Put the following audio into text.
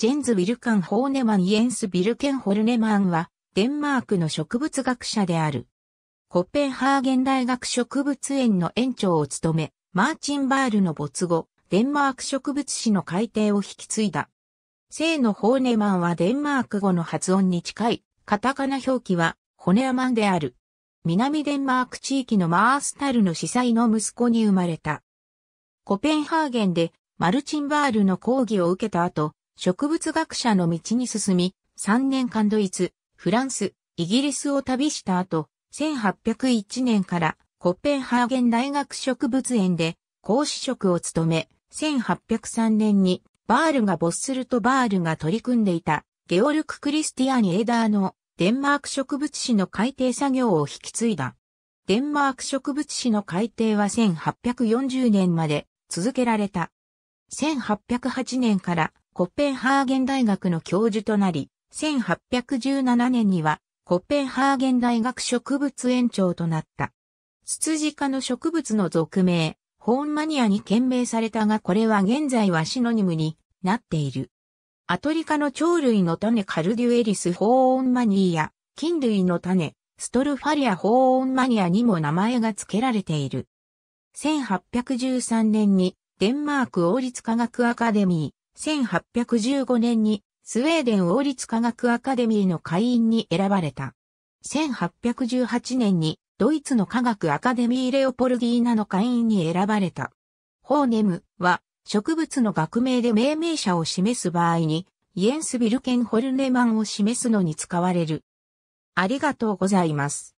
ジェンズ・ウィルカン・ホーネマン・イエンス・ビルケン・ホルネマンは、デンマークの植物学者である。コペンハーゲン大学植物園の園長を務め、マーチンバールの没後、デンマーク植物史の改定を引き継いだ。生のホーネマンはデンマーク語の発音に近い、カタカナ表記は、ホネアマンである。南デンマーク地域のマースタルの司祭の息子に生まれた。コペンハーゲンで、マルチンバールの講義を受けた後、植物学者の道に進み、3年間ドイツ、フランス、イギリスを旅した後、1801年からコッペンハーゲン大学植物園で講師職を務め、1803年にバールがボッスルとバールが取り組んでいたゲオルク・クリスティアニ・エーダーのデンマーク植物史の改訂作業を引き継いだ。デンマーク植物史の改訂は1840年まで続けられた。1808年からコッペンハーゲン大学の教授となり、1817年にはコッペンハーゲン大学植物園長となった。ツツジ科の植物の俗名、ホーンマニアに懸命されたがこれは現在はシノニムになっている。アトリカの鳥類の種カルデュエリスホーンマニーや、菌類の種、ストルファリアホーンマニアにも名前が付けられている。1813年にデンマーク王立科学アカデミー、1815年にスウェーデン王立科学アカデミーの会員に選ばれた。1818年にドイツの科学アカデミーレオポルギーナの会員に選ばれた。ホーネムは植物の学名で命名者を示す場合にイエンスビルケンホルネマンを示すのに使われる。ありがとうございます。